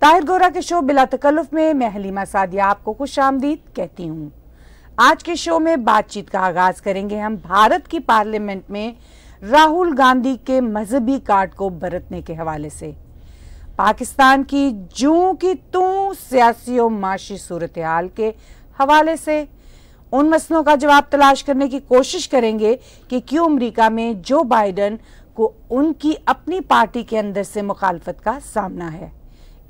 ताहिर गोरा के शो बिला तकल्लुफ में मैं हलीमा सादिया आपको खुश आमदीद कहती हूँ आज के शो में बातचीत का आगाज करेंगे हम भारत की पार्लियामेंट में राहुल गांधी के मजहबी कार्ड को बरतने के हवाले से पाकिस्तान की जू की तू सियासी और माशी सूरत हाल के हवाले से उन मसलों का जवाब तलाश करने की कोशिश करेंगे कि क्यों अमरीका में जो बाइडन को उनकी अपनी पार्टी के अंदर से मुखालफत का सामना है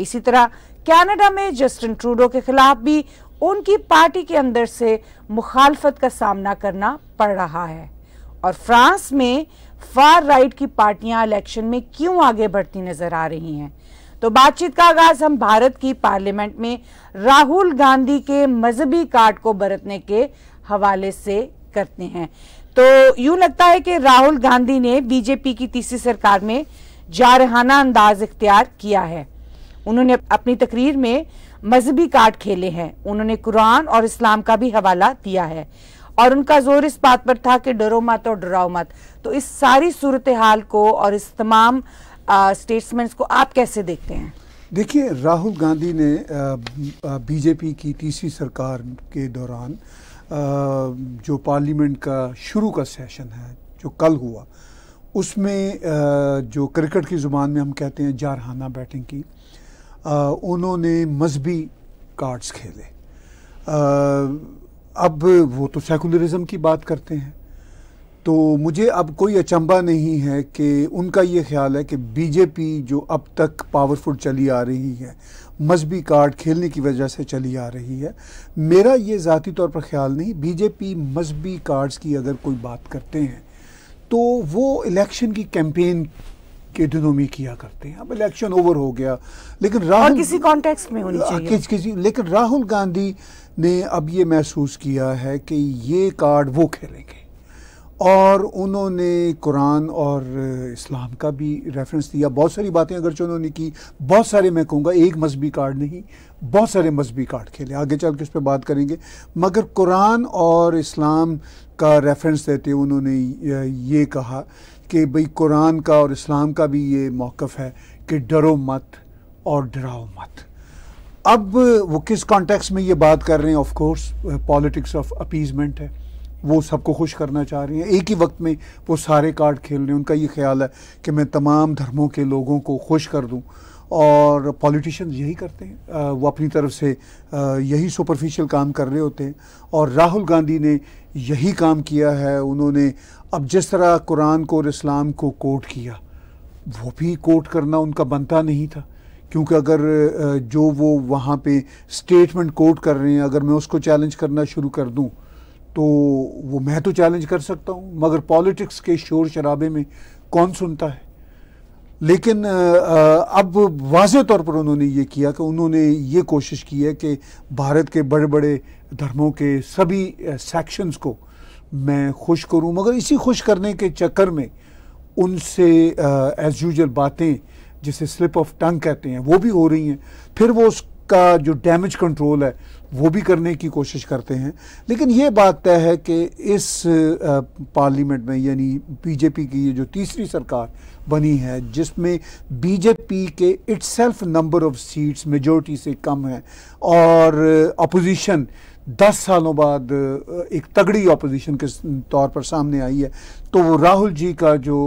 इसी तरह कनाडा में जस्टिन ट्रूडो के खिलाफ भी उनकी पार्टी के अंदर से मुखालफत का सामना करना पड़ रहा है और फ्रांस में फार राइट की पार्टियां इलेक्शन में क्यों आगे बढ़ती नजर आ रही हैं तो बातचीत का आगाज हम भारत की पार्लियामेंट में राहुल गांधी के मजहबी कार्ड को बरतने के हवाले से करते हैं तो यूं लगता है कि राहुल गांधी ने बीजेपी की तीसरी सरकार में जारहाना अंदाज इख्तियार किया है उन्होंने अपनी तकरीर में मजहबी कार्ड खेले हैं उन्होंने कुरान और इस्लाम का भी हवाला दिया है और उनका जोर इस बात पर था कि डरो मत और डराओ मत तो इस सारी सूरत हाल को और इस तमाम स्टेट्समेंट्स को आप कैसे देखते हैं देखिए राहुल गांधी ने बीजेपी की तीसरी सरकार के दौरान जो पार्लियामेंट का शुरू का सेशन है जो कल हुआ उसमें जो क्रिकेट की ज़ुबान में हम कहते हैं जारहाना बैटिंग की उन्होंने मजहबी कार्ड्स खेले अब वो तो सेकुलरिज्म की बात करते हैं तो मुझे अब कोई अचंबा नहीं है कि उनका ये ख्याल है कि बीजेपी जो अब तक पावरफुल चली आ रही है मजहबी कार्ड खेलने की वजह से चली आ रही है मेरा ये ज़ाती तौर पर ख्याल नहीं बीजेपी मजहबी कार्ड्स की अगर कोई बात करते हैं तो वो इलेक्शन की कैंपेन के दिनों में किया करते हैं अब इलेक्शन ओवर हो गया लेकिन राहुल किसी कॉन्टेक्स्ट में होनी चाहिए किस, किसी लेकिन राहुल गांधी ने अब ये महसूस किया है कि ये कार्ड वो खेलेंगे और उन्होंने कुरान और इस्लाम का भी रेफरेंस दिया बहुत सारी बातें अगर उन्होंने की बहुत सारे मैं कहूँगा एक मजहबी कार्ड नहीं बहुत सारे मजहबी कार्ड खेले आगे चल के उस पर बात करेंगे मगर कुरान और इस्लाम का रेफरेंस देते हुए उन्होंने ये कहा कि भाई कुरान का और इस्लाम का भी ये मौक़ है कि डरो मत और डराओ मत अब वो किस कॉन्टेक्स्ट में ये बात कर रहे हैं of course politics of appeasement है वो सबको खुश करना चाह रही हैं एक ही वक्त में वो सारे कार्ड खेल रहे हैं उनका ये ख्याल है कि मैं तमाम धर्मों के लोगों को खुश कर दूँ और पॉलिटिशियंस यही करते हैं वो अपनी तरफ से यही सुपरफिशियल काम कर रहे होते हैं और राहुल गांधी ने यही काम किया है उन्होंने अब जिस तरह कुरान को और इस्लाम को कोट किया वो भी कोट करना उनका बनता नहीं था क्योंकि अगर जो वो वहाँ पे स्टेटमेंट कोट कर रहे हैं अगर मैं उसको चैलेंज करना शुरू कर दूँ तो वो मैं तो चैलेंज कर सकता हूँ मगर पॉलिटिक्स के शोर शराबे में कौन सुनता है लेकिन अब वाज तौर पर उन्होंने ये किया कि उन्होंने ये कोशिश की है कि भारत के बड़े बड़े धर्मों के सभी सेक्शंस को मैं खुश करूं मगर इसी खुश करने के चक्कर में उनसे एज यूजल बातें जिसे स्लिप ऑफ टंग कहते हैं वो भी हो रही हैं फिर वो उस का जो डैमेज कंट्रोल है वो भी करने की कोशिश करते हैं लेकिन ये बात तय है कि इस पार्लियामेंट में यानी बीजेपी की ये जो तीसरी सरकार बनी है जिसमें बीजेपी के itself number of seats majority से कम है और अपोजिशन दस सालों बाद एक तगड़ी ऑपोजिशन के तौर पर सामने आई है तो वो राहुल जी का जो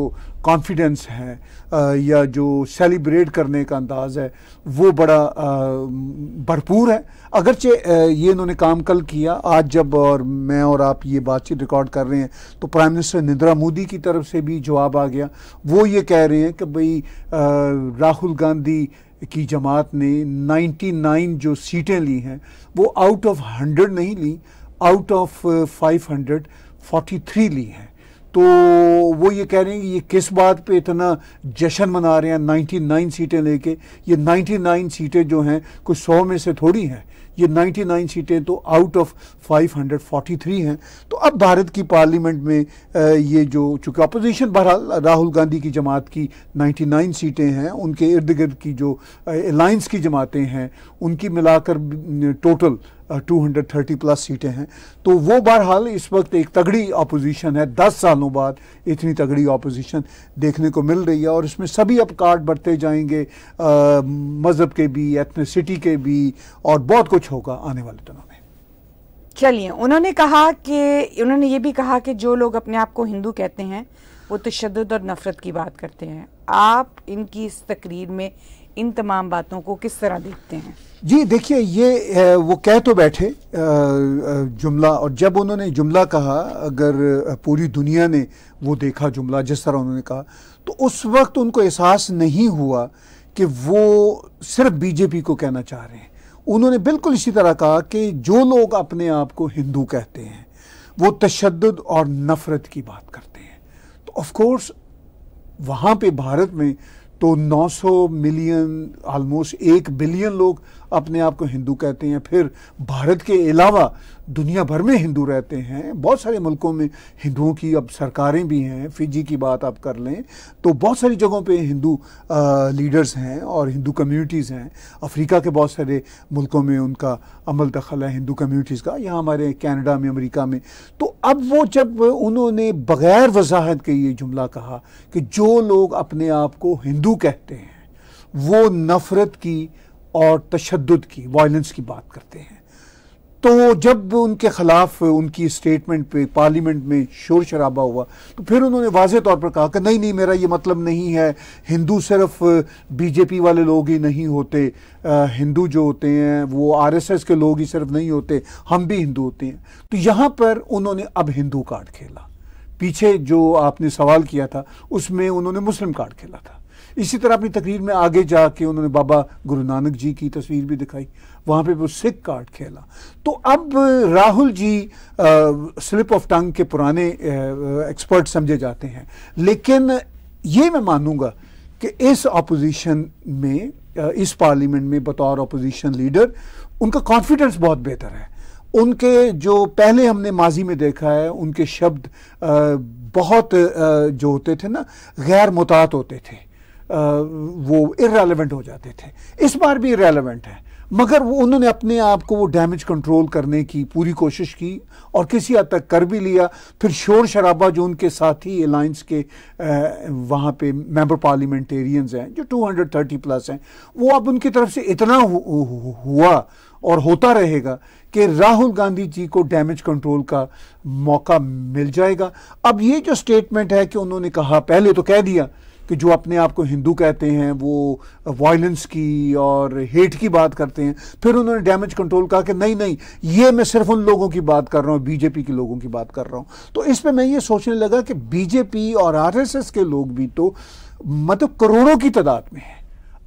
कॉन्फिडेंस है या जो सेलिब्रेट करने का अंदाज़ है वो बड़ा भरपूर है अगरचे ये इन्होंने काम कल किया आज जब और मैं और आप ये बातचीत रिकॉर्ड कर रहे हैं तो प्राइम मिनिस्टर निद्रा मोदी की तरफ से भी जवाब आ गया वो ये कह रहे हैं कि भाई राहुल गांधी की जमात ने 99 जो सीटें ली हैं वो आउट ऑफ 100 नहीं ली आउट ऑफ 543 ली हैं तो वो ये कह रहे हैं कि ये किस बात पे इतना जश्न मना रहे हैं 99 सीटें लेके ये 99 सीटें जो हैं कुछ सौ में से थोड़ी हैं ये 99 सीटें तो आउट ऑफ 543 हैं तो अब भारत की पार्लियामेंट में ये जो चूँकि अपोजिशन बहरहाल राहुल गांधी की जमात की 99 सीटें हैं उनके इर्द गिर्द की जो अलाइंस की जमातें हैं उनकी मिलाकर टोटल 230 प्लस सीटें हैं तो वो बहरहाल इस वक्त एक तगड़ी अपोजिशन है 10 सालों बाद इतनी तगड़ी अपोजिशन देखने को मिल रही है और इसमें सभी अब कार्ड बढ़ते जाएंगे मज़हब के भी एथनिसिटी के भी और बहुत कुछ होगा आने वाले दिनों में चलिए उन्होंने कहा कि उन्होंने ये भी कहा कि जो लोग अपने आप को हिंदू कहते हैं वो तशद और नफ़रत की बात करते हैं आप इनकी इस तकरीर में इन तमाम बातों को किस तरह देखते हैं जी देखिए ये वो कह तो बैठे जुमला और जब उन्होंने जुमला कहा अगर पूरी दुनिया ने वो देखा जुमला जिस तरह उन्होंने कहा तो उस वक्त उनको एहसास नहीं हुआ कि वो सिर्फ बीजेपी को कहना चाह रहे हैं उन्होंने बिल्कुल इसी तरह कहा कि जो लोग अपने आप को हिंदू कहते हैं वो तशद और नफ़रत की बात करते हैं तो ऑफ़ कोर्स वहाँ पे भारत में तो 900 मिलियन ऑलमोस्ट एक बिलियन लोग अपने आप को हिंदू कहते हैं फिर भारत के अलावा दुनिया भर में हिंदू रहते हैं बहुत सारे मुल्कों में हिंदुओं की अब सरकारें भी हैं फिजी की बात आप कर लें तो बहुत सारी जगहों पे हिंदू लीडर्स हैं और हिंदू कम्युनिटीज़ हैं अफ्रीका के बहुत सारे मुल्कों में उनका अमल दखल है हिंदू कम्युनिटीज़ का यहाँ हमारे कैनेडा में अमरीका में तो अब वो जब उन्होंने बग़ैर वजाहत के ये जुमला कहा कि जो लोग अपने आप को हिंदू उर्दू कहते हैं वो नफ़रत की और तशद की वायलेंस की बात करते हैं तो जब उनके ख़िलाफ़ उनकी स्टेटमेंट पे पार्लियामेंट में शोर शराबा हुआ तो फिर उन्होंने वाज तौर पर कहा कि नहीं नहीं मेरा ये मतलब नहीं है हिंदू सिर्फ बीजेपी वाले लोग ही नहीं होते हिंदू जो होते हैं वो आरएसएस के लोग ही सिर्फ नहीं होते हम भी हिंदू होते हैं तो यहाँ पर उन्होंने अब हिंदू कार्ड खेला पीछे जो आपने सवाल किया था उसमें उन्होंने मुस्लिम कार्ड खेला था इसी तरह अपनी तकरीर में आगे जाके उन्होंने बाबा गुरु नानक जी की तस्वीर भी दिखाई वहाँ पे वो सिख कार्ड खेला तो अब Rahul ji slip of tongue के पुराने एक्सपर्ट समझे जाते हैं लेकिन ये मैं मानूंगा कि इस अपोजिशन में इस पार्लियामेंट में बतौर अपोजिशन लीडर उनका कॉन्फिडेंस बहुत बेहतर है उनके जो पहले हमने माजी में देखा है उनके शब्द बहुत जो होते थे ना गैर मुतात होते थे वो इरेलीवेंट हो जाते थे इस बार भी रेलिवेंट है मगर वो उन्होंने अपने आप को वो डैमेज कंट्रोल करने की पूरी कोशिश की और किसी हद तक कर भी लिया फिर शोर शराबा जो उनके साथी अलाइंस के वहाँ पे मेंबर पार्लियामेंटेरियंस हैं जो 230 प्लस हैं वो अब उनकी तरफ से इतना हु, हु, हु, हुआ और होता रहेगा कि राहुल गांधी जी को डैमेज कंट्रोल का मौका मिल जाएगा अब ये जो स्टेटमेंट है कि उन्होंने कहा पहले तो कह दिया कि जो अपने आप को हिंदू कहते हैं वो वायलेंस की और हेट की बात करते हैं फिर उन्होंने डैमेज कंट्रोल कहा कि नहीं नहीं ये मैं सिर्फ उन लोगों की बात कर रहा हूँ बीजेपी के लोगों की बात कर रहा हूँ तो इस पर मैं ये सोचने लगा कि बीजेपी और आर के लोग भी तो मतलब करोड़ों की तादाद में है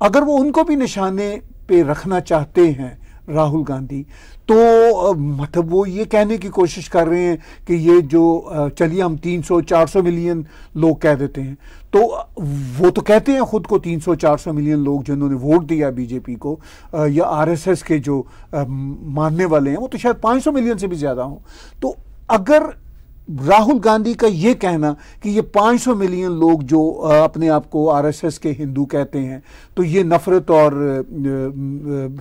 अगर वो उनको भी निशाने पे रखना चाहते हैं राहुल गांधी तो मतलब वो ये कहने की कोशिश कर रहे हैं कि ये जो चलिए हम 300 400 मिलियन लोग कह देते हैं तो वो तो कहते हैं ख़ुद को 300 400 मिलियन लोग जिन्होंने वोट दिया बीजेपी को या आरएसएस के जो मानने वाले हैं वो तो शायद 500 मिलियन से भी ज़्यादा हों तो अगर राहुल गांधी का ये कहना कि ये 500 मिलियन लोग जो अपने आप को आरएसएस के हिंदू कहते हैं तो ये नफ़रत और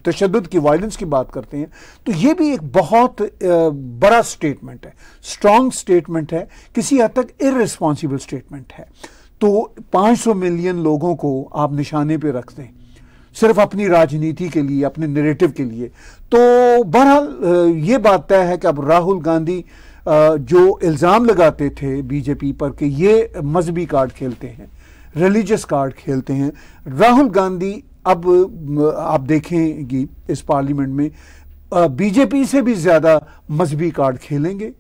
तशद की वायलेंस की बात करते हैं तो ये भी एक बहुत बड़ा स्टेटमेंट है स्ट्रॉन्ग स्टेटमेंट है किसी हद तक इरेस्पॉन्सिबल स्टेटमेंट है तो 500 मिलियन लोगों को आप निशाने पे रख दें सिर्फ अपनी राजनीति के लिए अपने नेरेटिव के लिए तो बहरहाल ये बात तय है कि अब राहुल गांधी जो इल्ज़ाम लगाते थे बीजेपी पर कि ये मजहबी कार्ड खेलते हैं रिलीजस कार्ड खेलते हैं राहुल गांधी अब आप देखेंगी इस पार्लियामेंट में बीजेपी से भी ज़्यादा मजहबी कार्ड खेलेंगे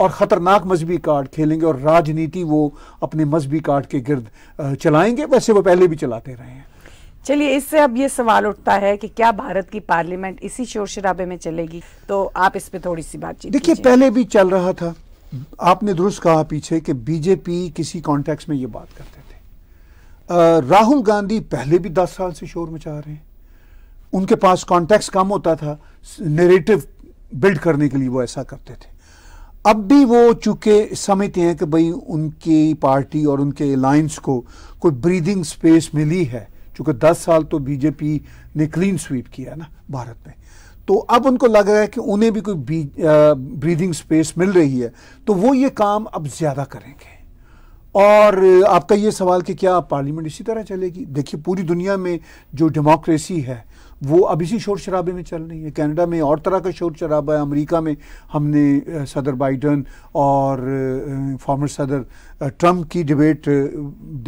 और ख़तरनाक मजहबी कार्ड खेलेंगे और राजनीति वो अपने मजहबी कार्ड के गिर्द चलाएंगे वैसे वो पहले भी चलाते रहे हैं चलिए इससे अब ये सवाल उठता है कि क्या भारत की पार्लियामेंट इसी शोर शराबे में चलेगी तो आप इस पे थोड़ी सी बातचीत देखिए पहले भी चल रहा था आपने दुरुस्त कहा पीछे कि बीजेपी किसी कॉन्टेक्स में ये बात करते थे राहुल गांधी पहले भी दस साल से शोर मचा रहे हैं उनके पास कॉन्टेक्स कम होता था नेरेटिव बिल्ड करने के लिए वो ऐसा करते थे अब भी वो चूंकि समझते हैं कि भाई उनकी पार्टी और उनके अलायंस को कोई ब्रीदिंग स्पेस मिली है चूंकि दस साल तो बीजेपी ने क्लीन स्वीप किया ना भारत में तो अब उनको लग रहा है कि उन्हें भी कोई ब्रीदिंग स्पेस मिल रही है तो वो ये काम अब ज़्यादा करेंगे और आपका ये सवाल कि क्या पार्लियामेंट इसी तरह चलेगी देखिए पूरी दुनिया में जो डेमोक्रेसी है वो अब इसी शोर शराबे में चल रही है कनाडा में और तरह का शोर शराबा है अमेरिका में हमने सदर बाइडन और फॉर्मर सदर ट्रम्प की डिबेट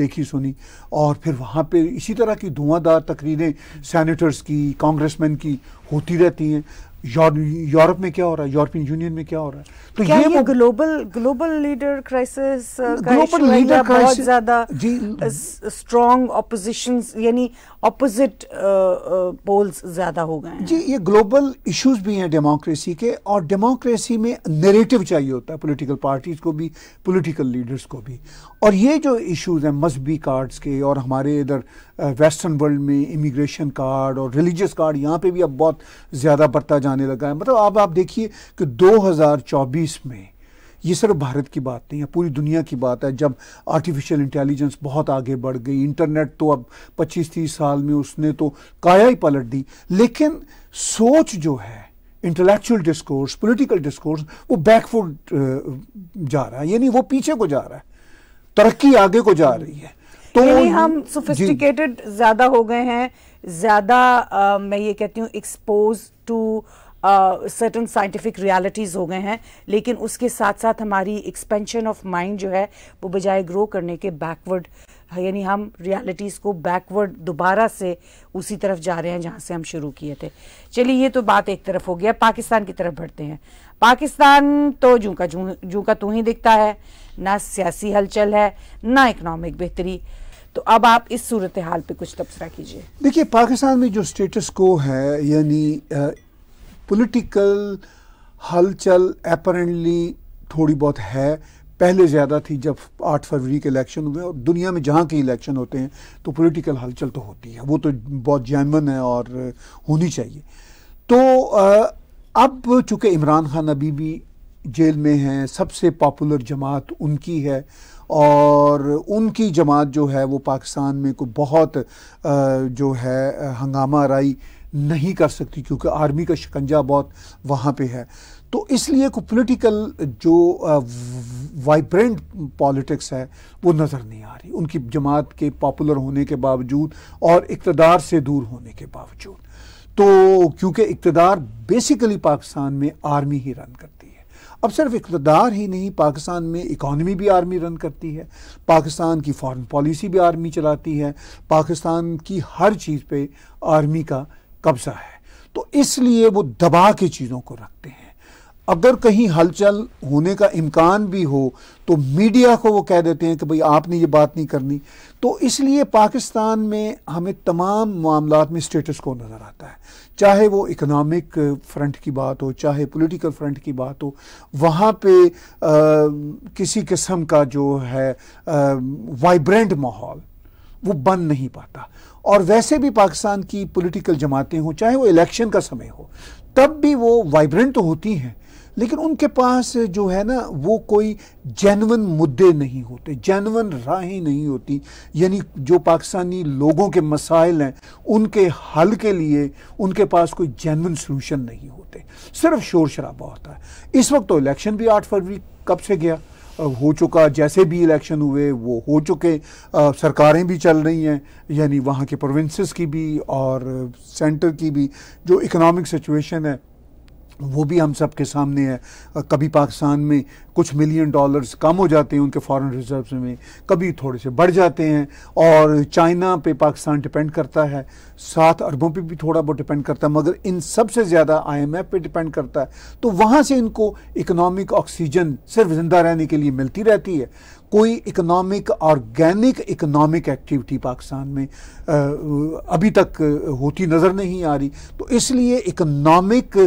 देखी सुनी और फिर वहाँ पे इसी तरह की धुआंधार तकरीरें सैनिटर्स की कांग्रेसमैन की होती रहती हैं यूरोप में क्या हो रहा uh, है यूरोपियन यूनियन में क्या हो रहा है तो क्या ये, ये global global leader crisis global leader बहुत ज्यादा स्ट्रॉन्ग ऑपोजिशन यानी ऑपोजिट पोल्स ज्यादा हो गए जी ये ग्लोबल इश्यूज भी हैं डेमोक्रेसी के और डेमोक्रेसी में नेरेटिव चाहिए होता है पोलिटिकल पार्टीज को भी पोलिटिकल लीडर्स को भी और ये जो इशूज हैं मजहबी कार्ड्स के और हमारे इधर वेस्टर्न वर्ल्ड में इमिग्रेशन कार्ड और रिलीजियस कार्ड यहाँ पे भी अब बहुत ज़्यादा बढ़ता जाने लगा है मतलब अब आप देखिए कि 2024 में ये सिर्फ भारत की बात नहीं है पूरी दुनिया की बात है जब आर्टिफिशियल इंटेलिजेंस बहुत आगे बढ़ गई इंटरनेट तो अब 25-30 साल में उसने तो काया ही पलट दी लेकिन सोच जो है इंटेलेक्चुअल डिस्कोर्स पॉलिटिकल डिस्कोर्स वो बैकफुट जा रहा है यानी वो पीछे को जा रहा है तरक्की आगे को जा रही है तो हम सोफिस्टिकेटेड ज्यादा हो गए हैं ज्यादा मैं ये कहती हूँ expose to certain scientific realities हो गए हैं लेकिन उसके साथ साथ हमारी एक्सपेंशन ऑफ माइंड जो है वो बजाय ग्रो करने के बैकवर्ड यानी हम रियलिटीज़ को बैकवर्ड दोबारा से उसी तरफ जा रहे हैं जहाँ से हम शुरू किए थे चलिए ये तो बात एक तरफ हो गया पाकिस्तान की तरफ बढ़ते हैं पाकिस्तान तो जू का जू जू का तू ही दिखता है ना सियासी हलचल है ना इकनॉमिक बेहतरी तो अब आप इस सूरत हाल पे कुछ तबसरा कीजिए देखिए पाकिस्तान में जो स्टेटस को है यानी पॉलिटिकल हलचल अपरेंटली थोड़ी बहुत है पहले ज़्यादा थी जब आठ फरवरी के इलेक्शन हुए और दुनिया में जहाँ के इलेक्शन होते हैं तो पॉलिटिकल हलचल तो होती है वो तो बहुत जैमन है और होनी चाहिए तो आ, अब चूँकि इमरान खान अभी भी जेल में हैं सबसे पॉपुलर जमात उनकी है और उनकी जमात जो है वो पाकिस्तान में को बहुत जो है हंगामा राई नहीं कर सकती क्योंकि आर्मी का शिकंजा बहुत वहाँ पे है तो इसलिए को पॉलिटिकल जो वाइब्रेंट पॉलिटिक्स है वो नज़र नहीं आ रही उनकी जमात के पॉपुलर होने के बावजूद और इकतदार से दूर होने के बावजूद तो क्योंकि इकतदार बेसिकली पाकिस्तान में आर्मी ही रन करती है अब सिर्फ इकतदार ही नहीं पाकिस्तान में इकॉनमी भी आर्मी रन करती है पाकिस्तान की फॉरेन पॉलिसी भी आर्मी चलाती है पाकिस्तान की हर चीज़ पे आर्मी का कब्ज़ा है तो इसलिए वो दबा के चीज़ों को रखते हैं अगर कहीं हलचल होने का इम्कान भी हो तो मीडिया को वो कह देते हैं कि भाई आपने ये बात नहीं करनी तो इसलिए पाकिस्तान में हमें तमाम मामला में स्टेटस को नज़र आता है चाहे वो इकनॉमिक फ्रंट की बात हो चाहे पॉलिटिकल फ्रंट की बात हो वहाँ पे आ, किसी किस्म का जो है वाइब्रेंट माहौल वो बन नहीं पाता और वैसे भी पाकिस्तान की पॉलिटिकल जमातें हों चाहे वो इलेक्शन का समय हो तब भी वो वाइब्रेंट तो होती हैं लेकिन उनके पास जो है ना वो कोई जैनवन मुद्दे नहीं होते जैनवन राहें नहीं होती यानी जो पाकिस्तानी लोगों के मसाइल हैं उनके हल के लिए उनके पास कोई जैनवन सलूशन नहीं होते सिर्फ शोर शराबा होता है इस वक्त तो इलेक्शन भी आठ फरवरी कब से गया हो चुका जैसे भी इलेक्शन हुए वो हो चुके आ, सरकारें भी चल रही हैं यानी वहाँ के प्रोविंसेस की भी और सेंटर की भी जो इकोनॉमिक सिचुएशन है वो भी हम सब के सामने है कभी पाकिस्तान में कुछ मिलियन डॉलर्स कम हो जाते हैं उनके फॉरेन रिजर्व्स में कभी थोड़े से बढ़ जाते हैं और चाइना पे पाकिस्तान डिपेंड करता है सात अरबों पे भी थोड़ा बहुत डिपेंड करता है मगर इन सबसे ज़्यादा आईएमएफ पे डिपेंड करता है तो वहाँ से इनको इकोनॉमिक ऑक्सीजन सिर्फ ज़िंदा रहने के लिए मिलती रहती है कोई economic organic economic activity Pakistan में अभी तक होती नज़र नहीं आ रही तो इसलिए इकोनॉमिक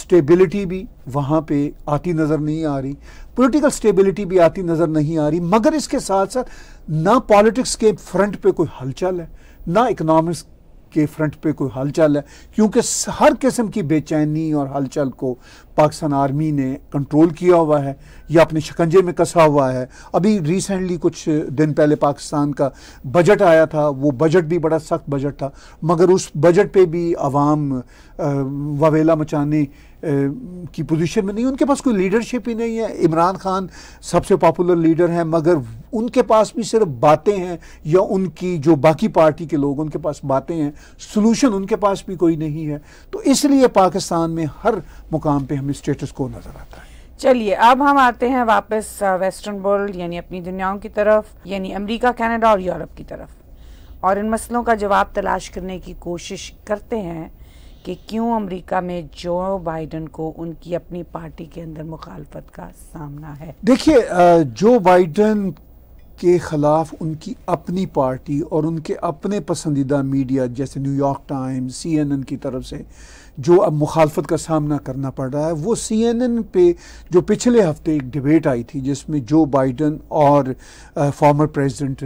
स्टेबिलिटी भी वहाँ पे आती नज़र नहीं आ रही पॉलिटिकल स्टेबिलिटी भी आती नज़र नहीं आ रही मगर इसके साथ साथ ना पॉलिटिक्स के फ्रंट पे कोई हलचल है ना इकोनॉमिक्स के फ्रंट पे कोई हलचल है क्योंकि हर किस्म की बेचैनी और हलचल को पाकिस्तान आर्मी ने कंट्रोल किया हुआ है या अपने शिकंजे में कसा हुआ है अभी रिसेंटली कुछ दिन पहले पाकिस्तान का बजट आया था वो बजट भी बड़ा सख्त बजट था मगर उस बजट पे भी आवाम ववेला मचाने की पोजीशन में नहीं उनके पास कोई लीडरशिप ही नहीं है इमरान खान सबसे पॉपुलर लीडर हैं मगर उनके पास भी सिर्फ बातें हैं या उनकी जो बाकी पार्टी के लोग उनके पास बातें हैं सोल्यूशन उनके पास भी कोई नहीं है तो इसलिए पाकिस्तान में हर मुकाम पर हमें स्टेटस को नज़र आता है चलिए अब हम आते हैं वापस वेस्टर्न वर्ल्ड यानी अपनी दुनियाओं की तरफ यानी अमेरिका कनाडा और यूरोप की तरफ और इन मसलों का जवाब तलाश करने की कोशिश करते हैं कि क्यों अमेरिका में जो बाइडन को उनकी अपनी पार्टी के अंदर मुखालफत का सामना है देखिए जो बाइडन के ख़िलाफ़ उनकी अपनी पार्टी और उनके अपने पसंदीदा मीडिया जैसे न्यूयॉर्क टाइम्स सीएनएन की तरफ से जो अब मुखालफत का सामना करना पड़ रहा है वो सीएनएन पे जो पिछले हफ्ते एक डिबेट आई थी जिसमें जो बाइडन और फॉर्मर प्रेसिडेंट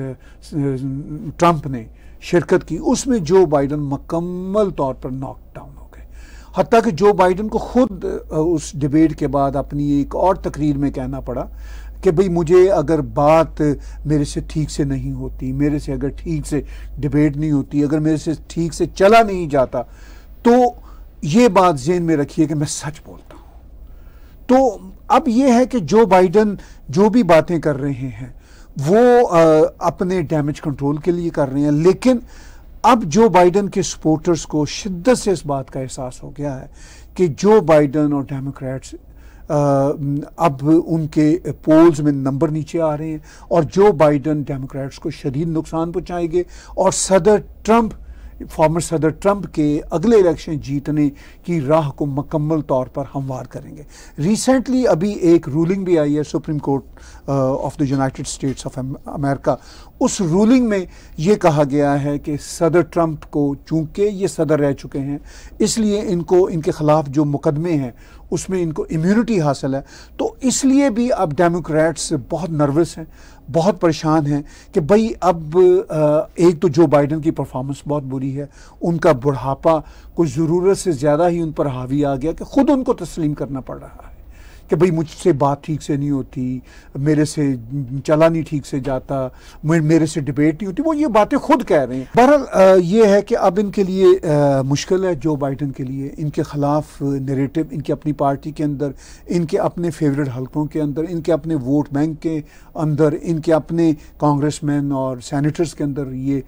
ट्रंप ने शिरकत की उसमें जो बाइडन मकम्मल तौर पर नॉक डाउन हो गए हती कि जो बाइडन को खुद उस डिबेट के बाद अपनी एक और तकरीर में कहना पड़ा कि भाई मुझे अगर बात मेरे से ठीक से नहीं होती मेरे से अगर ठीक से डिबेट नहीं होती अगर मेरे से ठीक से चला नहीं जाता तो ये बात जेन में रखिए कि मैं सच बोलता हूँ तो अब यह है कि जो बाइडन जो भी बातें कर रहे हैं वो आ, अपने डैमेज कंट्रोल के लिए कर रहे हैं लेकिन अब जो बाइडन के सपोर्टर्स को शिद्दत से इस बात का एहसास हो गया है कि जो बाइडन और डेमोक्रेट्स अब उनके पोल्स में नंबर नीचे आ रहे हैं और जो बाइडन डेमोक्रेट्स को शदीद नुकसान पहुंचाएंगे और सदर ट्रंप फॉर्मर सदर ट्रंप के अगले इलेक्शन जीतने की राह को मकम्मल तौर पर हमवार करेंगे रिसेंटली अभी एक रूलिंग भी आई है supreme court of the United States of America उस रूलिंग में ये कहा गया है कि सदर ट्रंप को चूंकि ये सदर रह चुके हैं इसलिए इनको इनके ख़िलाफ़ जो मुकदमे हैं उसमें इनको इम्यूनिटी हासिल है तो इसलिए भी अब डेमोक्रेट्स बहुत नर्वस हैं बहुत परेशान हैं कि भाई अब एक तो जो बाइडन की परफॉर्मेंस बहुत बुरी है उनका बुढ़ापा कुछ ज़रूरत से ज़्यादा ही उन पर हावी आ गया कि ख़ुद उनको तस्लीम करना पड़ रहा है कि भाई मुझसे बात ठीक से नहीं होती मेरे से चला नहीं ठीक से जाता मेरे से डिबेट नहीं होती वो ये बातें खुद कह रहे हैं बहरहाल ये है कि अब इनके लिए आ, मुश्किल है जो बाइडन के लिए इनके खिलाफ नेरेटिव इनकी अपनी पार्टी के अंदर इनके अपने फेवरेट हल्कों के अंदर इनके अपने वोट बैंक के अंदर इनके अपने कांग्रेस और सैनिटर्स के अंदर ये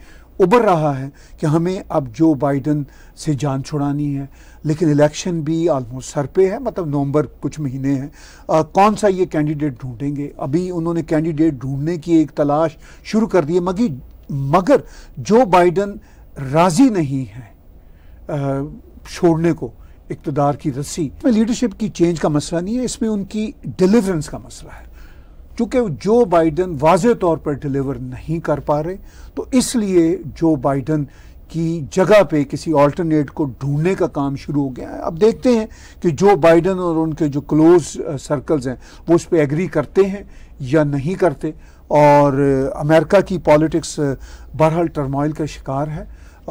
उभर रहा है कि हमें अब जो बाइडन से जान छुड़ानी है लेकिन इलेक्शन भी आलमोस्ट सर पे है मतलब नवंबर कुछ महीने हैं कौन सा ये कैंडिडेट ढूंढेंगे अभी उन्होंने कैंडिडेट ढूंढने की एक तलाश शुरू कर दी है मगी मगर जो बाइडन राज़ी नहीं है छोड़ने को इकतदार की रस्सी में लीडरशिप की चेंज का मसला नहीं है इसमें उनकी डिलीवरेंस का मसला है चूँकि जो बाइडन वाज तौर पर डिलीवर नहीं कर पा रहे तो इसलिए जो बाइडन की जगह पे किसी अल्टरनेट को ढूंढने का काम शुरू हो गया है अब देखते हैं कि जो बाइडन और उनके जो क्लोज सर्कल्स हैं वो उस पर एग्री करते हैं या नहीं करते और अमेरिका की पॉलिटिक्स बहरहाल टर्माइल का शिकार है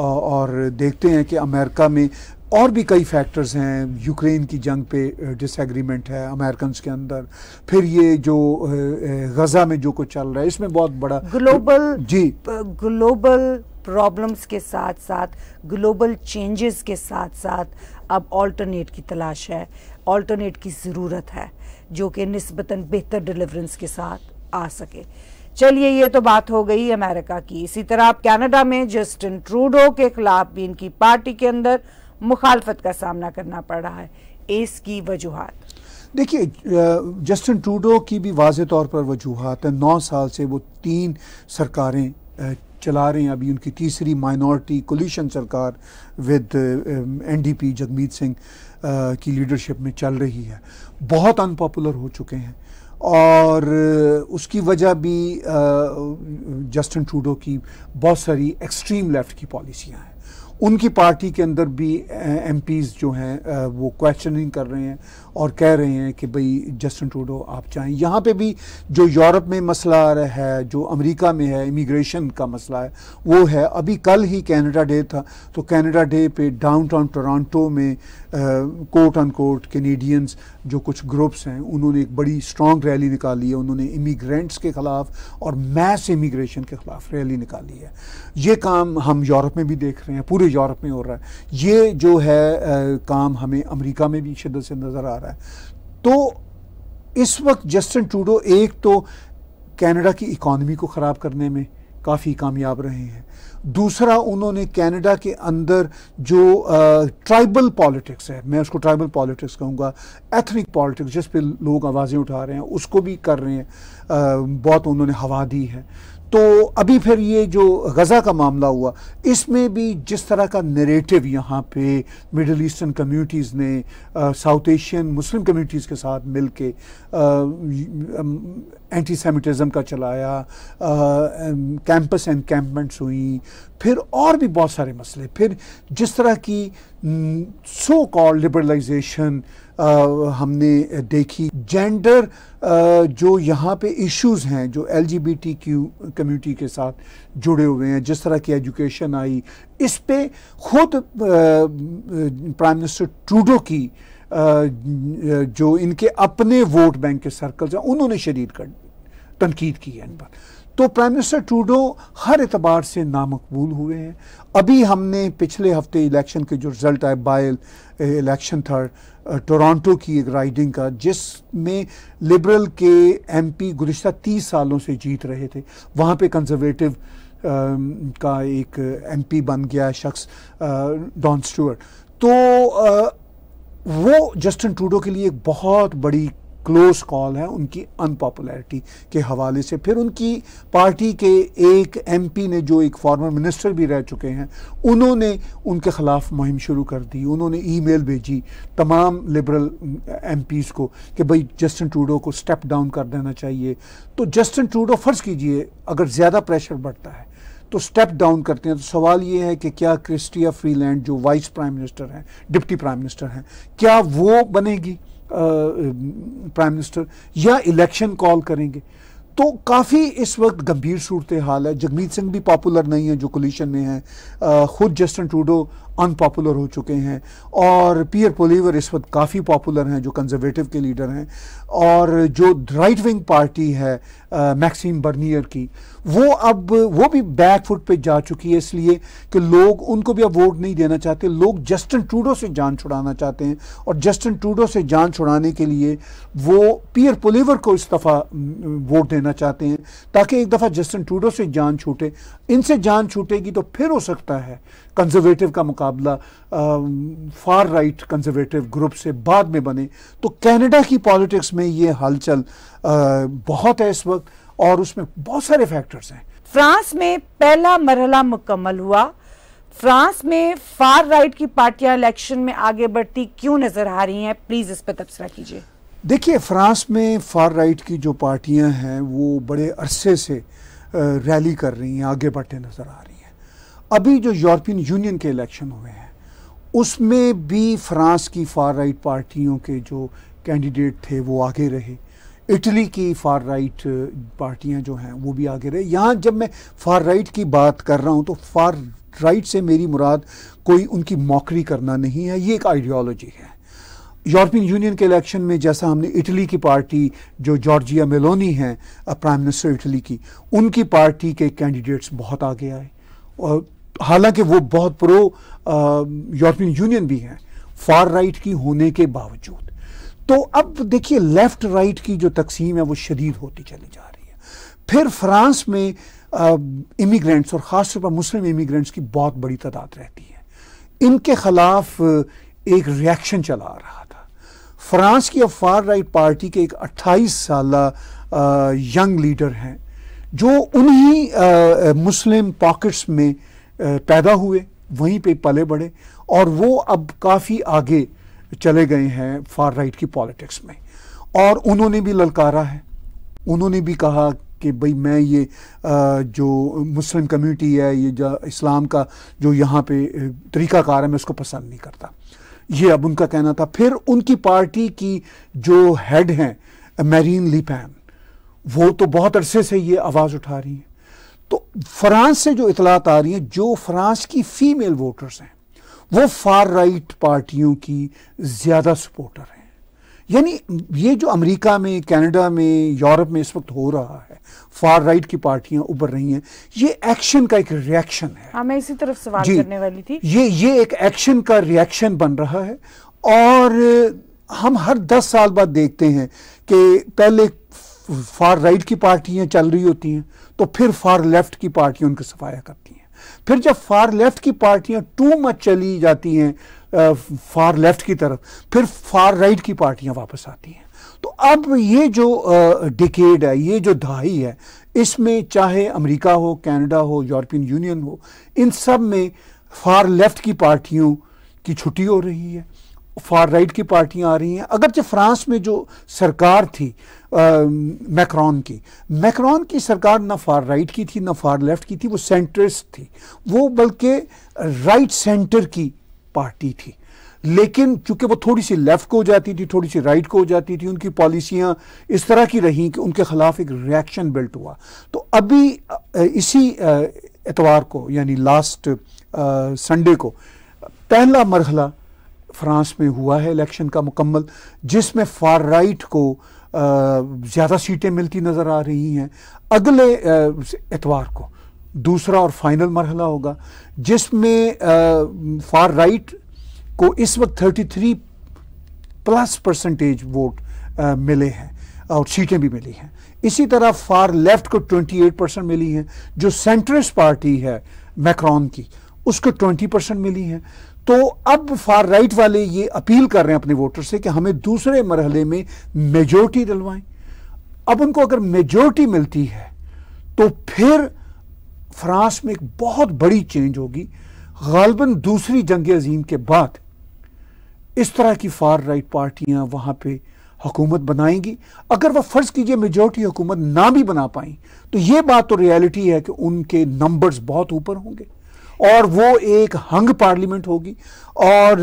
और देखते हैं कि अमेरिका में और भी कई फैक्टर्स हैं यूक्रेन की जंग पे डिसएग्रीमेंट है अमेरिकन के अंदर फिर ये जो गजा में जो कुछ चल रहा है इसमें बहुत बड़ा ग्लोबल जी ग्लोबल प्रॉब्लम्स के साथ साथ ग्लोबल चेंजेस के साथ साथ अब ऑल्टरनेट की तलाश है ऑल्टरनेट की ज़रूरत है जो कि नस्बता बेहतर डिलीवरेंस के साथ आ सके चलिए ये तो बात हो गई अमेरिका की इसी तरह आप कैनेडा में जस्टिन ट्रूडो के खिलाफ भी इनकी पार्टी के अंदर मुखालफत का सामना करना पड़ रहा है इसकी वजूहत देखिए जस्टिन ट्रूडो की भी वाज तौर पर वजूहत है नौ साल से वो तीन सरकारें चला रहे हैं अभी उनकी तीसरी माइनॉरिटी कोलिशन सरकार विद एनडीपी जगमीत सिंह की लीडरशिप में चल रही है बहुत अनपॉपुलर हो चुके हैं और उसकी वजह भी जस्टिन ट्रूडो की बहुत सारी एक्सट्रीम लेफ्ट की पॉलिसियां हैं उनकी पार्टी के अंदर भी एम जो हैं वो क्वेश्चनिंग कर रहे हैं और कह रहे हैं कि भाई जस्टिन टूडो आप चाहें यहाँ पे भी जो यूरोप में मसला आ रहा है जो अमेरिका में है इमिग्रेशन का मसला है वो है अभी कल ही कनाडा डे था तो कनाडा डे पे डाउनटाउन टोरंटो में कोर्ट ऑन कोर्ट कैनेडियंस जो कुछ ग्रुप्स हैं उन्होंने एक बड़ी स्ट्रॉन्ग रैली निकाली है उन्होंने इमिग्रेंट्स के ख़िलाफ़ और मैस इमिग्रेशन के ख़िलाफ़ रैली निकाली है ये काम हम यूरोप में भी देख रहे हैं पूरे यूरोप में हो रहा है ये जो है आ, काम हमें अमेरिका में भी शिदत से नज़र आ रहा है है तो इस वक्त जस्टिन टूडो एक तो कनाडा की इकॉनमी को ख़राब करने में काफ़ी कामयाब रहे हैं दूसरा उन्होंने कनाडा के अंदर जो ट्राइबल पॉलिटिक्स है मैं उसको ट्राइबल पॉलिटिक्स कहूँगा एथनिक पॉलिटिक्स जिस पे लोग आवाज़ें उठा रहे हैं उसको भी कर रहे हैं आ, बहुत उन्होंने हवा दी है तो अभी फिर ये जो गज़ा का मामला हुआ इसमें भी जिस तरह का नरेटिव यहाँ पे मिडल ईस्टर्न कम्युनिटीज़ ने साउथ एशियन मुस्लिम कम्युनिटीज़ के साथ मिल के एंटी सेमिटिज़म का चलाया कैंपस एनकैम्पमेंट्स हुई फिर और भी बहुत सारे मसले फिर जिस तरह की सो कॉल लिबरलाइजेशन हमने देखी जेंडर जो यहाँ पे इश्यूज हैं जो एल कम्युनिटी के साथ जुड़े हुए हैं जिस तरह की एजुकेशन आई इस पे खुद प्राइम मिनिस्टर ट्रूडो की जो इनके अपने वोट बैंक के सर्कल्स हैं उन्होंने शरीर कर तनकीद की है इन पर तो प्राइम मिनिस्टर ट्रूडो हर एतबार से नामकबूल हुए हैं अभी हमने पिछले हफ्ते इलेक्शन के जो रिज़ल्ट आए बायल इलेक्शन थर्ड टोरंटो की एक राइडिंग का जिसमें लिबरल के एमपी गुज्तर तीस सालों से जीत रहे थे वहाँ पे कंजर्वेटिव का एक एमपी बन गया शख्स डॉन स्टूअर्ट तो वो जस्टिन ट्रूडो के लिए एक बहुत बड़ी क्लोज कॉल है उनकी अनपॉपुलैरिटी के हवाले से फिर उनकी पार्टी के एक एमपी ने जो एक फॉर्मर मिनिस्टर भी रह चुके हैं उन्होंने उनके ख़िलाफ़ मुहिम शुरू कर दी उन्होंने ईमेल भेजी तमाम लिबरल एमपीज़ को कि भाई जस्टिन ट्रूडो को स्टेप डाउन कर देना चाहिए तो जस्टिन ट्रूडो फ़र्ज़ कीजिए अगर ज़्यादा प्रेशर बढ़ता है तो स्टेप डाउन करते हैं तो सवाल ये है कि क्या क्रिस्टिया फ्रीलैंड जो वाइस प्राइम मिनिस्टर हैं डिप्टी प्राइम मिनिस्टर हैं क्या वो बनेगी प्राइम मिनिस्टर या इलेक्शन कॉल करेंगे तो काफ़ी इस वक्त गंभीर सूरत हाल है जगमीत सिंह भी पॉपुलर नहीं है जो कोलिशन में है खुद जस्टिन ट्रूडो अनपॉपुलर हो चुके हैं और पियर पोलीवर इस वक्त काफ़ी पॉपुलर हैं जो कंजर्वेटिव के लीडर हैं और जो राइट विंग पार्टी है मैक्सिम बर्नियर की वो अब वो भी बैक फुट पे जा चुकी है इसलिए कि लोग उनको भी अब वोट नहीं देना चाहते लोग जस्टिन ट्रूडो से जान छुड़ाना चाहते हैं और जस्टिन ट्रूडो से जान छुड़ाने के लिए वो पियर पोलीवर को इस दफ़ा वोट देना चाहते हैं ताकि एक दफ़ा जस्टिन ट्रूडो से जान छूटे इनसे जान छूटेगी तो फिर हो सकता है कंजर्वेटिव का मुकाबला मुकाबला फार राइट कंजर्वेटिव ग्रुप से बाद में बने तो कनाडा की पॉलिटिक्स में ये हलचल बहुत है इस वक्त और उसमें बहुत सारे फैक्टर्स हैं फ्रांस में पहला मरहला मुकम्मल हुआ फ्रांस में फार राइट की पार्टियां इलेक्शन में आगे बढ़ती क्यों नजर आ रही हैं प्लीज इस पर तबसरा कीजिए देखिए फ्रांस में फार राइट की जो पार्टियां हैं वो बड़े अरसे से रैली कर रही हैं आगे बढ़ते नजर आ रही हैं अभी जो यूरोपियन यूनियन के इलेक्शन हुए हैं उसमें भी फ्रांस की फार राइट पार्टियों के जो कैंडिडेट थे वो आगे रहे इटली की फार राइट पार्टियां जो हैं वो भी आगे रहे यहाँ जब मैं फार राइट की बात कर रहा हूँ तो फार राइट से मेरी मुराद कोई उनकी मौकरी करना नहीं है ये एक आइडियोलॉजी है यूरोपियन यूनियन के इलेक्शन में जैसा हमने इटली की पार्टी जो जॉर्जिया मेलोनी हैं प्राइम मिनिस्टर इटली की उनकी पार्टी के कैंडिडेट्स बहुत आगे आए और हालांकि वो बहुत प्रो यूरोपियन यूनियन भी हैं फार राइट की होने के बावजूद तो अब देखिए लेफ्ट राइट की जो तकसीम है वो शदीद होती चली जा रही है फिर फ्रांस में इमिग्रेंट्स और ख़ासतौर पर मुस्लिम इमिग्रेंट्स की बहुत बड़ी तादाद रहती है इनके ख़िलाफ़ एक रिएक्शन चला आ रहा था फ्रांस की अब फार राइट पार्टी के एक 28 साल यंग लीडर हैं जो उन्हीं मुस्लिम पॉकेट्स में पैदा हुए वहीं पे पले बढ़े और वो अब काफ़ी आगे चले गए हैं फार राइट की पॉलिटिक्स में और उन्होंने भी ललकारा है उन्होंने भी कहा कि भाई मैं ये जो मुस्लिम कम्युनिटी है ये जो इस्लाम का जो यहाँ पे तरीक़ाकार है मैं उसको पसंद नहीं करता ये अब उनका कहना था फिर उनकी पार्टी की जो हेड हैं मैरिन लिपैन वो तो बहुत अरसे से ये आवाज़ उठा रही हैं तो फ्रांस से जो इतलात आ रही है जो फ्रांस की फीमेल वोटर्स हैं वो फार राइट पार्टियों की ज़्यादा सपोर्टर हैं यानी ये जो अमेरिका में कनाडा में यूरोप में इस वक्त हो रहा है फार राइट की पार्टियां उभर रही हैं ये एक्शन का एक रिएक्शन है हाँ मैं इसी तरफ सवाल करने वाली थी ये ये एक एक्शन का रिएक्शन बन रहा है और हम हर दस साल बाद देखते हैं कि पहले फार राइट की पार्टियाँ चल रही होती हैं तो फिर फार लेफ्ट की पार्टियाँ उनका सफाया करती हैं फिर जब फार लेफ्ट की पार्टियाँ टू मच चली जाती हैं फार लेफ्ट की तरफ फिर फार राइट की पार्टियाँ वापस आती हैं तो अब ये जो डिकेड है ये जो दहाई है इसमें चाहे अमेरिका हो कनाडा हो यूरोपियन यूनियन हो इन सब में फार लेफ्ट की पार्टियों की छुट्टी हो रही है फार राइट की पार्टियां आ रही हैं अगरचे फ्रांस में जो सरकार थी मैक्रॉन की मैक्रॉन की सरकार ना फार राइट की थी ना फार लेफ्ट की थी वो सेंटरिस्ट थी वो बल्कि राइट सेंटर की पार्टी थी लेकिन चूंकि वो थोड़ी सी लेफ़्ट को हो जाती थी थोड़ी सी राइट को हो जाती थी उनकी पॉलिसियाँ इस तरह की रहीं कि उनके ख़िलाफ़ एक रिएक्शन बिल्ट हुआ तो अभी इसी एतवार को यानी लास्ट संडे को पहला मरहला फ्रांस में हुआ है इलेक्शन का मुकम्मल जिसमें फार राइट को ज़्यादा सीटें मिलती नज़र आ रही हैं अगले एतवार को दूसरा और फाइनल मरहला होगा जिसमें फार राइट को इस वक्त 33 प्लस परसेंटेज वोट आ, मिले हैं और सीटें भी मिली हैं इसी तरह फार लेफ्ट को 28 परसेंट मिली हैं जो सेंट्रिस्ट पार्टी है मैक्रॉन की उसको 20 परसेंट मिली हैं तो अब फार राइट वाले ये अपील कर रहे हैं अपने वोटर से कि हमें दूसरे मरहले में मेजोरिटी दिलवाएं अब उनको अगर मेजोरिटी मिलती है तो फिर फ्रांस में एक बहुत बड़ी चेंज होगी गालबन दूसरी जंग अजीम के बाद इस तरह की फार राइट पार्टियां वहां पे हुकूमत बनाएंगी अगर वह फ़र्ज़ कीजिए मेजोरिटी हुकूमत ना भी बना पाई तो ये बात तो रियलिटी है कि उनके नंबर्स बहुत ऊपर होंगे और वो एक हंग पार्लियामेंट होगी और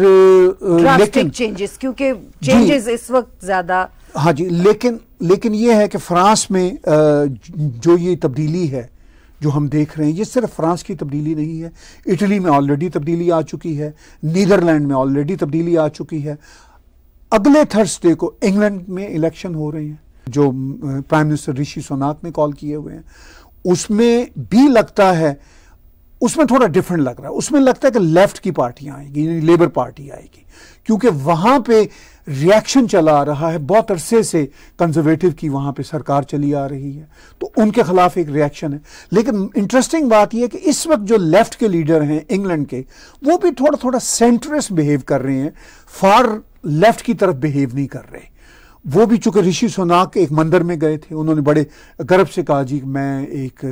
लेकिन चेंजेस क्योंकि चेंजेस इस वक्त ज्यादा हाँ जी लेकिन लेकिन ये है कि फ्रांस में जो ये तब्दीली है जो हम देख रहे हैं ये सिर्फ फ्रांस की तब्दीली नहीं है इटली में ऑलरेडी तब्दीली आ चुकी है नीदरलैंड में ऑलरेडी तब्दीली आ चुकी है अगले थर्सडे को इंग्लैंड में इलेक्शन हो रहे हैं जो प्राइम मिनिस्टर ऋषि सोनाक ने कॉल किए हुए हैं उसमें भी लगता है उसमें थोड़ा डिफरेंट लग रहा है उसमें लगता है कि लेफ्ट की पार्टी आएगी यानी लेबर पार्टी आएगी क्योंकि वहां पे रिएक्शन चला आ रहा है बहुत अरसे से कंजर्वेटिव की वहां पे सरकार चली आ रही है तो उनके खिलाफ एक रिएक्शन है लेकिन इंटरेस्टिंग बात यह है कि इस वक्त जो लेफ्ट के लीडर हैं इंग्लैंड के वो भी थोड़ा थोड़ा सेंट्रस बिहेव कर रहे हैं फार लेफ्ट की तरफ बिहेव नहीं कर रहे वो भी चूंकि ऋषि सोनाक एक मंदिर में गए थे उन्होंने बड़े गर्व से कहा जी मैं एक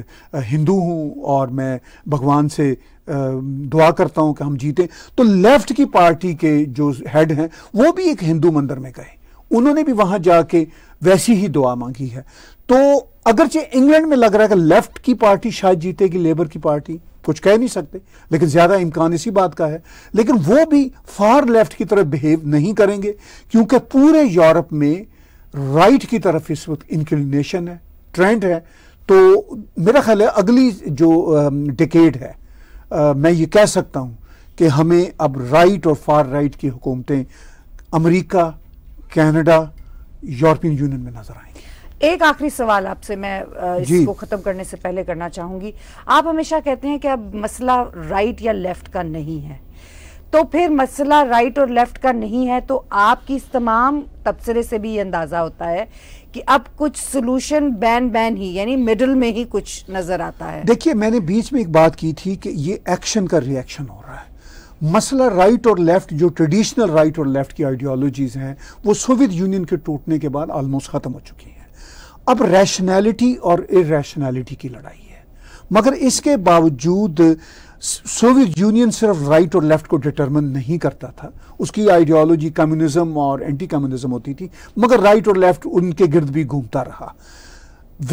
हिंदू हूँ और मैं भगवान से दुआ करता हूँ कि हम जीते तो लेफ्ट की पार्टी के जो हेड हैं वो भी एक हिंदू मंदिर में गए उन्होंने भी वहाँ जाके वैसी ही दुआ मांगी है तो अगरचे इंग्लैंड में लग रहा है कि लेफ्ट की पार्टी शायद जीतेगी लेबर की पार्टी कुछ कह नहीं सकते लेकिन ज़्यादा इम्कान इसी बात का है लेकिन वो भी फार लेफ्ट की तरफ बिहेव नहीं करेंगे क्योंकि पूरे यूरोप में राइट की तरफ इस वक्त इंक्लिनेशन है ट्रेंड है तो मेरा ख्याल है अगली जो डिकेड है आ, मैं ये कह सकता हूँ कि हमें अब राइट और फार राइट की हुकूमतें अमरीका कैनेडा यूरोपियन यूनियन में नज़र आएंगी एक आखिरी सवाल आपसे मैं इसको ख़त्म करने से पहले करना चाहूंगी आप हमेशा कहते हैं कि अब मसला राइट या लेफ़्ट का नहीं है तो फिर मसला राइट और लेफ़्ट का नहीं है तो आपकी इस तमाम तबसरे से भी ये अंदाज़ा होता है कि अब कुछ सोल्यूशन बैन बैन ही यानी मिडल में ही कुछ नज़र आता है देखिए मैंने बीच में एक बात की थी कि ये एक्शन का रिएक्शन हो रहा है मसला राइट और लेफ्ट जो ट्रेडिशनल राइट और लेफ्ट की आइडियोलॉजीज़ हैं वो सोवियत यूनियन के टूटने के बाद ऑलमोस्ट ख़त्म हो चुकी हैं अब रैशनैलिटी और इेशनैलिटी की लड़ाई है मगर इसके बावजूद सोवियत यूनियन सिर्फ राइट और लेफ्ट को डिटरमिन नहीं करता था उसकी आइडियोलॉजी कम्युनिज्म और एंटी कम्युनिज्म होती थी मगर राइट और लेफ्ट उनके गिर्द भी घूमता रहा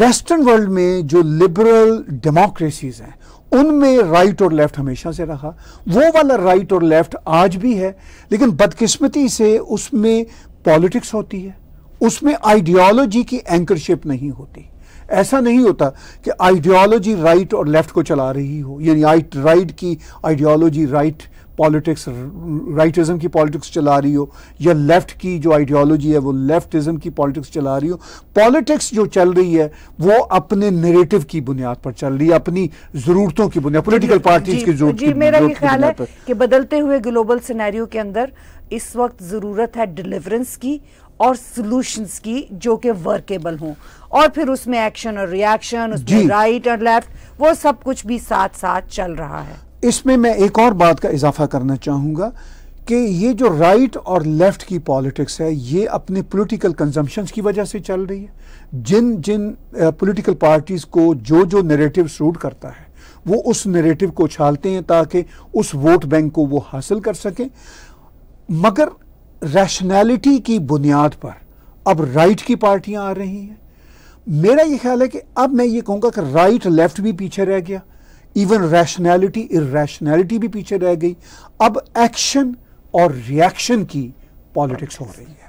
वेस्टर्न वर्ल्ड में जो लिबरल डेमोक्रेसीज हैं उनमें राइट और लेफ्ट हमेशा से रहा वो वाला राइट और लेफ्ट आज भी है लेकिन बदकिस्मती से उसमें पॉलिटिक्स होती है उसमें आइडियोलॉजी की एंकरशिप नहीं होती ऐसा नहीं होता कि आइडियोलॉजी राइट और लेफ्ट को चला रही हो यानी राइट राइट की आइडियोलॉजी राइट पॉलिटिक्स राइटिज्म की पॉलिटिक्स चला रही हो या लेफ़्ट की जो आइडियोलॉजी है वो लेफ्टिज्म की पॉलिटिक्स चला रही हो पॉलिटिक्स जो चल रही है वो अपने नेरेटिव की बुनियाद पर चल रही है अपनी ज़रूरतों की बुनियाद पोलिटिकल पार्टीज की ज़रूरत मेरा ये ख्याल है कि बदलते हुए ग्लोबल सिनेरियो के अंदर इस वक्त ज़रूरत है डिलीवरेंस की और सॉल्यूशंस की जो कि वर्केबल हों और फिर उसमें एक्शन और रिएक्शन उसमें राइट और लेफ्ट वो सब कुछ भी साथ साथ चल रहा है इसमें मैं एक और बात का इजाफा करना चाहूँगा कि ये जो राइट और लेफ्ट की पॉलिटिक्स है ये अपने पॉलिटिकल कंजम्पशन की वजह से चल रही है जिन जिन पॉलिटिकल पार्टीज़ को जो जो नेरेटिव सूट करता है वो उस नरेटिव को छालते हैं ताकि उस वोट बैंक को वो हासिल कर सकें मगर रैशनैलिटी की बुनियाद पर अब राइट की पार्टियां आ रही हैं मेरा ये ख्याल है कि अब मैं ये कहूँगा कि राइट लेफ्ट भी पीछे रह गया इवन रैशनैलिटी इेशनैलिटी भी पीछे रह गई अब एक्शन और रिएक्शन की पॉलिटिक्स हो रही है